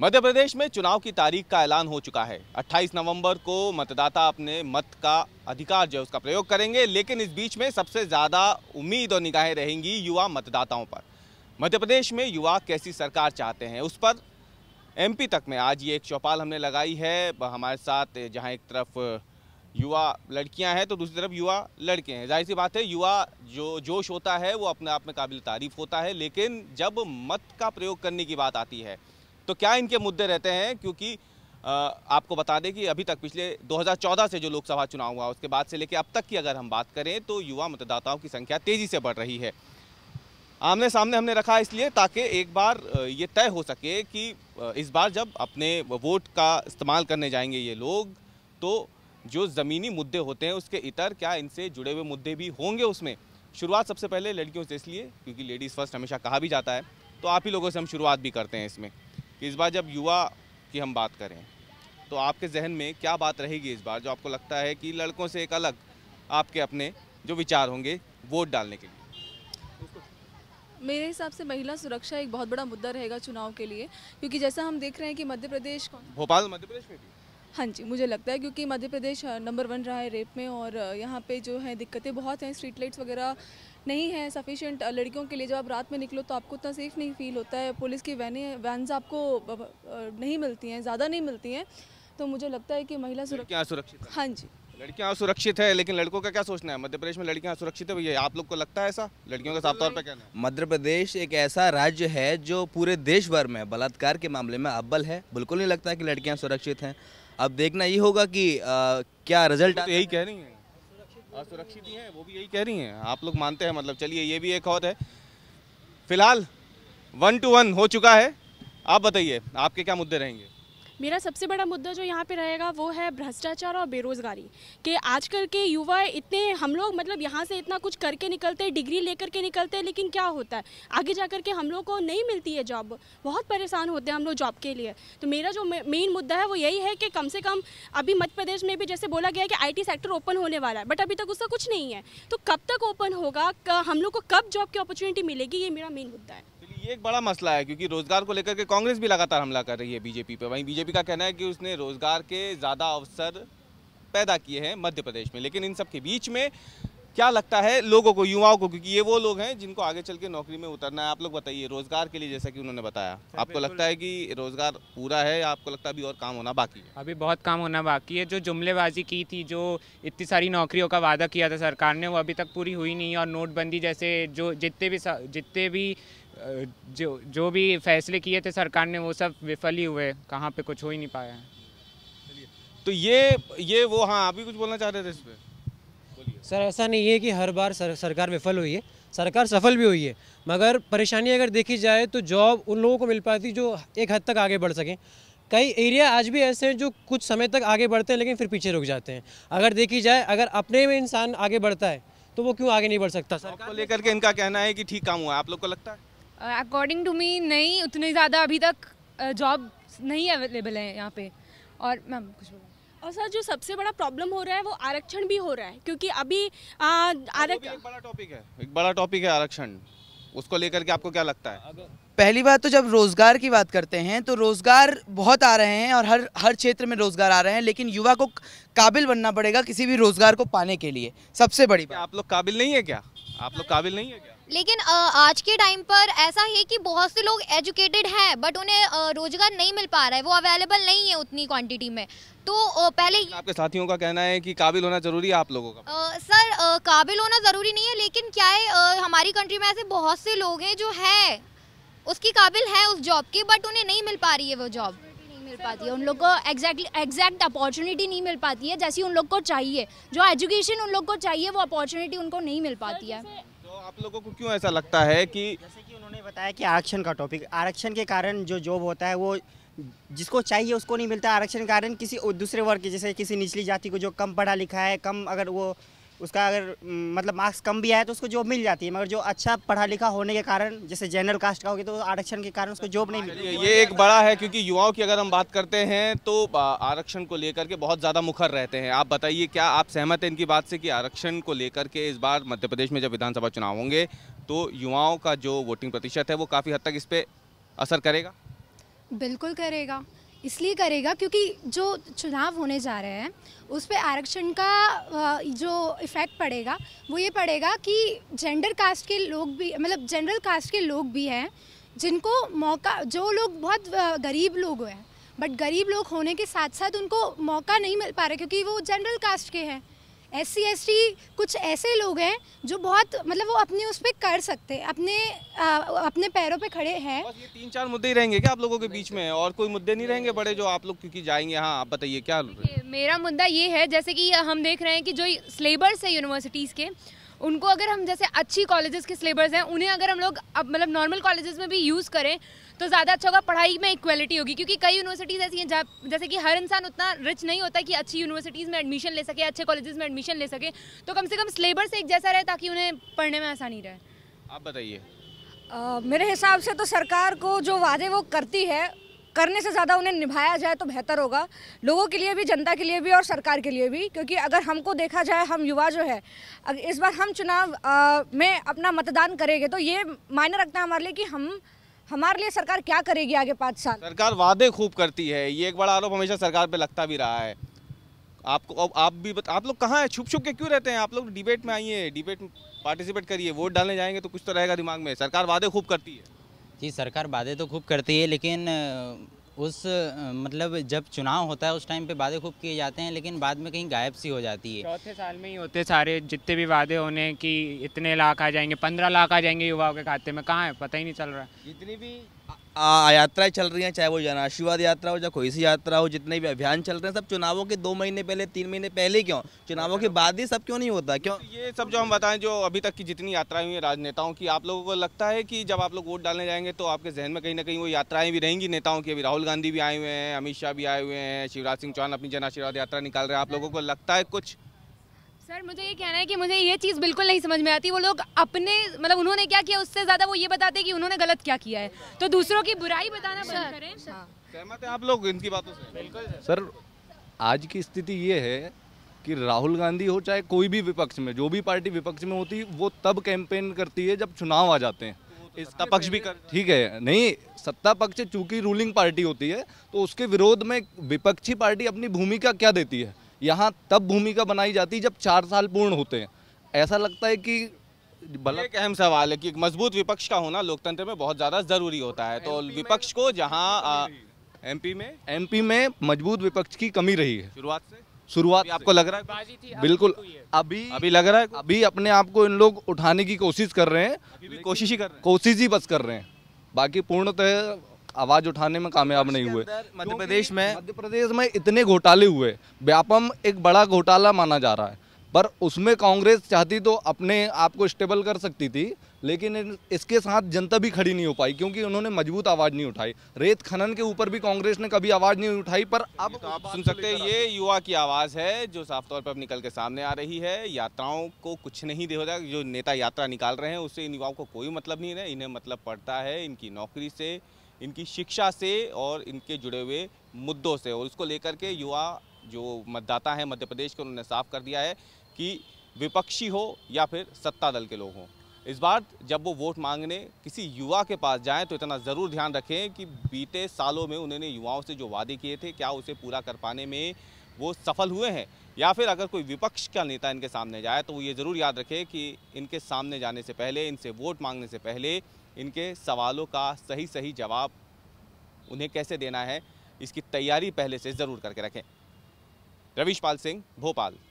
मध्य प्रदेश में चुनाव की तारीख का ऐलान हो चुका है 28 नवंबर को मतदाता अपने मत का अधिकार जो है उसका प्रयोग करेंगे लेकिन इस बीच में सबसे ज़्यादा उम्मीद और निगाहें रहेंगी युवा मतदाताओं पर मध्य प्रदेश में युवा कैसी सरकार चाहते हैं उस पर एमपी तक में आज ये एक चौपाल हमने लगाई है हमारे साथ जहाँ एक तरफ युवा लड़कियाँ हैं तो दूसरी तरफ युवा लड़के हैं जाहिर सी बात है युवा जो जोश होता है वो अपने आप में काबिल तारीफ होता है लेकिन जब मत का प्रयोग करने की बात आती है तो क्या इनके मुद्दे रहते हैं क्योंकि आपको बता दें कि अभी तक पिछले 2014 से जो लोकसभा चुनाव हुआ उसके बाद से लेकर अब तक की अगर हम बात करें तो युवा मतदाताओं की संख्या तेज़ी से बढ़ रही है आमने सामने हमने रखा इसलिए ताकि एक बार ये तय हो सके कि इस बार जब अपने वोट का इस्तेमाल करने जाएंगे ये लोग तो जो ज़मीनी मुद्दे होते हैं उसके इतर क्या इनसे जुड़े हुए मुद्दे भी होंगे उसमें शुरुआत सबसे पहले लड़कियों से इसलिए क्योंकि लेडीज़ फर्स्ट हमेशा कहा भी जाता है तो आप ही लोगों से हम शुरुआत भी करते हैं इसमें कि इस बार जब युवा की हम बात करें तो आपके जहन में क्या बात रहेगी इस बार जो आपको लगता है कि लड़कों से एक अलग आपके अपने जो विचार होंगे वोट डालने के लिए मेरे हिसाब से महिला सुरक्षा एक बहुत बड़ा मुद्दा रहेगा चुनाव के लिए क्योंकि जैसा हम देख रहे हैं कि मध्य प्रदेश भोपाल मध्य प्रदेश में भी हाँ जी मुझे लगता है क्योंकि मध्य प्रदेश नंबर वन रहा है रेप में और यहाँ पे जो है दिक्कतें बहुत हैं स्ट्रीट लाइट्स वगैरह नहीं है सफिशेंट लड़कियों के लिए जब आप रात में निकलो तो आपको उतना सेफ़ नहीं फील होता है पुलिस की वैने वैन्स आपको नहीं मिलती हैं ज़्यादा नहीं मिलती हैं तो मुझे लगता है कि महिला सुरक्षा सुरक्षित हाँ जी लड़कियाँ असुरक्षित है लेकिन लड़कों का क्या सोचना है मध्य प्रदेश में लड़कियाँ असुरक्षित है भैया आप लोग को लगता है ऐसा लड़कियों का साफ तौर पर कहना है मध्य प्रदेश एक ऐसा राज्य है जो पूरे देश भर में बलात्कार के मामले में अव्वल है बिल्कुल नहीं लगता है कि लड़कियाँ सुरक्षित हैं अब देखना ये होगा कि आ, क्या रिजल्ट तो यही कह रही है असुरक्षित ही है वो भी यही कह रही हैं आप लोग मानते हैं मतलब चलिए ये भी एक और है फिलहाल वन टू वन हो चुका है आप बताइए आपके क्या मुद्दे रहेंगे मेरा सबसे बड़ा मुद्दा जो यहाँ पे रहेगा वो है भ्रष्टाचार और बेरोज़गारी कि आजकल के युवा इतने हम लोग मतलब यहाँ से इतना कुछ करके निकलते हैं डिग्री लेकर के निकलते हैं लेकिन क्या होता है आगे जा कर के हम लोग को नहीं मिलती है जॉब बहुत परेशान होते हैं हम लोग जॉब के लिए तो मेरा जो मेन मुद्दा है वो यही है कि कम से कम अभी मध्य प्रदेश में भी जैसे बोला गया है कि आई सेक्टर ओपन होने वाला है बट अभी तक उसका कुछ नहीं है तो कब तक ओपन होगा हम लोग को कब जॉब की अपॉर्चुनिटी मिलेगी ये मेरा मेन मुद्दा है ये एक बड़ा मसला है क्योंकि रोजगार को लेकर के कांग्रेस भी लगातार हमला कर रही है बीजेपी पर वहीं बीजेपी का कहना है कि उसने रोजगार के ज़्यादा अवसर पैदा किए हैं मध्य प्रदेश में लेकिन इन सब के बीच में क्या लगता है लोगों को युवाओं को क्योंकि ये वो लोग हैं जिनको आगे चल के नौकरी में उतरना है आप लोग बताइए रोजगार के लिए जैसा कि उन्होंने बताया आपको लगता है कि रोजगार पूरा है या आपको लगता है अभी और काम होना बाकी है अभी बहुत काम होना बाकी है जो जुमलेबाजी की थी जो इतनी सारी नौकरियों का वादा किया था सरकार ने वो अभी तक पूरी हुई नहीं और नोटबंदी जैसे जो जितने भी जितने भी जो जो भी फैसले किए थे सरकार ने वो सब विफल ही हुए कहाँ पे कुछ हो ही नहीं पाया है तो ये ये वो हाँ आप भी कुछ बोलना चाह रहे थे इस पर सर ऐसा नहीं है कि हर बार सर, सरकार विफल हुई है सरकार सफल भी हुई है मगर परेशानी अगर देखी जाए तो जॉब उन लोगों को मिल पाती जो एक हद तक आगे बढ़ सकें कई एरिया आज भी ऐसे हैं जो कुछ समय तक आगे बढ़ते हैं लेकिन फिर पीछे रुक जाते हैं अगर देखी जाए अगर अपने में इंसान आगे बढ़ता है तो वो क्यों आगे नहीं बढ़ सकता को लेकर के इनका कहना है कि ठीक काम हुआ आप लोग को लगता है अकॉर्डिंग टू मी नहीं उतने ज़्यादा अभी तक जॉब नहीं अवेलेबल है यहाँ पे और मैम कुछ बोला और सर जो सबसे बड़ा प्रॉब्लम हो रहा है वो आरक्षण भी हो रहा है क्योंकि अभी आरक्षण टॉपिक है एक बड़ा टॉपिक है आरक्षण उसको लेकर के आपको क्या लगता है पहली बात तो जब रोज़गार की बात करते हैं तो रोज़गार बहुत आ रहे हैं और हर हर क्षेत्र में रोज़गार आ रहे हैं लेकिन युवा को काबिल बनना पड़ेगा किसी भी रोज़गार को पाने के लिए सबसे बड़ी बात आप लोग काबिल नहीं है क्या आप लोग काबिल नहीं है क्या लेकिन आज के टाइम पर ऐसा है कि बहुत से लोग एजुकेटेड हैं बट उन्हें रोज़गार नहीं मिल पा रहा है वो अवेलेबल नहीं है उतनी क्वांटिटी में तो पहले आपके साथियों का कहना है कि काबिल होना ज़रूरी है आप लोगों का आ, सर आ, काबिल होना ज़रूरी नहीं है लेकिन क्या है आ, हमारी कंट्री में ऐसे बहुत से लोग हैं जो है उसकी काबिल है उस जॉब की बट उन्हें नहीं मिल पा रही है वो जॉब मिल पाती है उन लोग को एग्जैक्टली एग्जैक्ट अपॉर्चुनिटी नहीं मिल पाती है जैसी उन लोग को चाहिए जो एजुकेशन उन लोग को चाहिए वो अपॉर्चुनिटी उनको नहीं मिल पाती है आप लोगों को क्यों ऐसा लगता है कि जैसे कि उन्होंने बताया कि आरक्षण का टॉपिक आरक्षण के कारण जो जॉब होता है वो जिसको चाहिए उसको नहीं मिलता आरक्षण के कारण किसी दूसरे वर्ग के जैसे किसी निचली जाति को जो कम पढ़ा लिखा है कम अगर वो उसका अगर मतलब मार्क्स कम भी आए तो उसको जॉब मिल जाती है मगर जो अच्छा पढ़ा लिखा होने के कारण जैसे जनरल कास्ट का होगी तो आरक्षण के कारण उसको जॉब नहीं मिलती ये एक बड़ा है क्योंकि युवाओं की अगर हम बात करते हैं तो आरक्षण को लेकर के बहुत ज़्यादा मुखर रहते हैं आप बताइए क्या आप सहमत हैं इनकी बात से कि आरक्षण को लेकर के इस बार मध्य प्रदेश में जब विधानसभा चुनाव होंगे तो युवाओं का जो वोटिंग प्रतिशत है वो काफ़ी हद तक इस पर असर करेगा बिल्कुल करेगा इसलिए करेगा क्योंकि जो चुनाव होने जा रहे हैं उस पर आरक्षण का जो इफ़ेक्ट पड़ेगा वो ये पड़ेगा कि जेंडर कास्ट के लोग भी मतलब जनरल कास्ट के लोग भी हैं जिनको मौका जो लोग बहुत गरीब लोग हैं बट गरीब लोग होने के साथ साथ उनको मौका नहीं मिल पा रहा क्योंकि वो जनरल कास्ट के हैं एस सी कुछ ऐसे लोग हैं जो बहुत मतलब वो अपने उस पर कर सकते हैं अपने आ, अपने पैरों पे खड़े हैं ये तीन चार मुद्दे ही रहेंगे क्या आप लोगों के बीच में और कोई मुद्दे नहीं रहेंगे बड़े जो आप लोग क्योंकि जाएंगे हाँ आप बताइए क्या मेरा मुद्दा ये है जैसे कि हम देख रहे हैं कि जो सिलेबस है यूनिवर्सिटीज़ के उनको अगर हम जैसे अच्छी कॉलेजेस के सिलेबस हैं उन्हें अगर हम लोग अब मतलब नॉर्मल कॉलेजेस में भी यूज़ करें तो ज़्यादा अच्छा होगा पढ़ाई में इक्वलिटी होगी क्योंकि कई यूनिवर्सिटीज़ ऐसी हैं जैसे कि हर इंसान उतना रिच नहीं होता कि अच्छी यूनिवर्सिटीज़ में एडमिशन ले सके अच्छे कॉलेजेस में एडमिशन ले सके तो कम से कम सिलेबस एक जैसा रहे ताकि उन्हें पढ़ने में आसानी रहे आप बताइए मेरे हिसाब से तो सरकार को जो वादे वो करती है करने से ज़्यादा उन्हें निभाया जाए तो बेहतर होगा लोगों के लिए भी जनता के लिए भी और सरकार के लिए भी क्योंकि अगर हमको देखा जाए हम युवा जो है इस बार हम चुनाव में अपना मतदान करेंगे तो ये मायने रखता है हमारे लिए कि हम हमारे लिए सरकार क्या करेगी आगे पाँच साल सरकार वादे खूब करती है ये एक बड़ा आरोप हमेशा सरकार पर लगता भी रहा है आपको आप भी बता, आप लोग कहाँ हैं छुप छुप के क्यों रहते हैं आप लोग डिबेट में आइए डिबेट पार्टिसिपेट करिए वोट डालने जाएंगे तो कुछ तो रहेगा दिमाग में सरकार वादे खूब करती है जी सरकार वादे तो खूब करती है लेकिन उस मतलब जब चुनाव होता है उस टाइम पे वादे खूब किए जाते हैं लेकिन बाद में कहीं गायब सी हो जाती है चौथे साल में ही होते सारे जितने भी वादे होने की इतने लाख आ जाएंगे पंद्रह लाख आ जाएंगे युवाओं के खाते में कहाँ है पता ही नहीं चल रहा जितनी भी यात्राएं चल रही हैं चाहे वो जन आशीर्वाद यात्रा हो चाहे कोई सी यात्रा हो जितने भी अभियान चल रहे हैं सब चुनावों के दो महीने पहले तीन महीने पहले क्यों चुनावों के बाद ही सब क्यों नहीं होता क्यों ये सब जो हम बताएं जो अभी तक की जितनी यात्राएं हुई राजनेताओं की आप लोगों को लगता है कि जब आप लोग वोट डालने जाएंगे तो आपके जहन में कहीं ना कहीं वो यात्राएं भी रहेंगी नेताओं की अभी राहुल गांधी भी आए हुए हैं अमित शाह भी आए हुए हैं शिवराज सिंह चौहान अपनी जन आशीर्वाद यात्रा निकाल रहे हैं आप लोगों को लगता है कुछ सर मुझे ये कहना है कि मुझे ये चीज़ बिल्कुल नहीं समझ में आती वो लोग अपने मतलब उन्होंने क्या किया उससे ज़्यादा वो ये बताते कि उन्होंने गलत क्या किया है तो दूसरों की बुराई बताना बंद करें सहमत है आप लोग इनकी बातों से बिल्कुल सर आज की स्थिति ये है कि राहुल गांधी हो चाहे कोई भी विपक्ष में जो भी पार्टी विपक्ष में होती वो तब कैंपेन करती है जब चुनाव आ जाते हैं तो सत्ता पक्ष भी कर ठीक है नहीं सत्ता पक्ष चूंकि रूलिंग पार्टी होती है तो उसके विरोध में विपक्षी पार्टी अपनी भूमिका क्या देती है यहाँ तब भूमिका बनाई जाती जब चार साल पूर्ण होते हैं ऐसा लगता है कि बल्कि एक अहम सवाल है कि मजबूत विपक्ष का होना लोकतंत्र में बहुत ज़्यादा ज़रूरी होता है तो विपक्ष को जहाँ एमपी में एमपी में मजबूत विपक्ष की कमी रही है शुरुआत से शुरुआत आपको लग रहा है बिल्कुल अभी अभी लग रहा है अभी अपने आप को इन लोग उठाने की कोशिश कर रहे हैं कोशिश ही कर कोशिश ही बस कर रहे हैं बाकी पूर्णतः आवाज उठाने में कामयाब नहीं हुए मध्य प्रदेश में मध्य प्रदेश में इतने घोटाले हुए व्यापम एक बड़ा घोटाला माना जा रहा है पर उसमें कांग्रेस चाहती तो अपने आप को स्टेबल कर सकती थी लेकिन इसके साथ जनता भी खड़ी नहीं हो पाई क्योंकि उन्होंने मजबूत आवाज़ नहीं उठाई रेत खनन के ऊपर भी कांग्रेस ने कभी आवाज़ नहीं उठाई पर अब तो आप सुन सकते हैं ये युवा की आवाज़ है जो साफ तौर पर अब निकल के सामने आ रही है यात्राओं को कुछ नहीं दे होता जो नेता यात्रा निकाल रहे हैं उससे इन युवाओं को कोई मतलब नहीं है इन्हें मतलब पड़ता है इनकी नौकरी से इनकी शिक्षा से और इनके जुड़े हुए मुद्दों से और इसको लेकर के युवा जो मतदाता हैं मध्य प्रदेश के उन्होंने साफ कर दिया है कि विपक्षी हो या फिर सत्ता दल के लोग हों इस बार जब वो वोट मांगने किसी युवा के पास जाएं तो इतना ज़रूर ध्यान रखें कि बीते सालों में उन्होंने युवाओं से जो वादे किए थे क्या उसे पूरा कर पाने में वो सफल हुए हैं या फिर अगर कोई विपक्ष का नेता इनके सामने जाए तो वो ये ज़रूर याद रखें कि इनके सामने जाने से पहले इनसे वोट मांगने से पहले इनके सवालों का सही सही जवाब उन्हें कैसे देना है इसकी तैयारी पहले से ज़रूर करके रखें रविश पाल सिंह भोपाल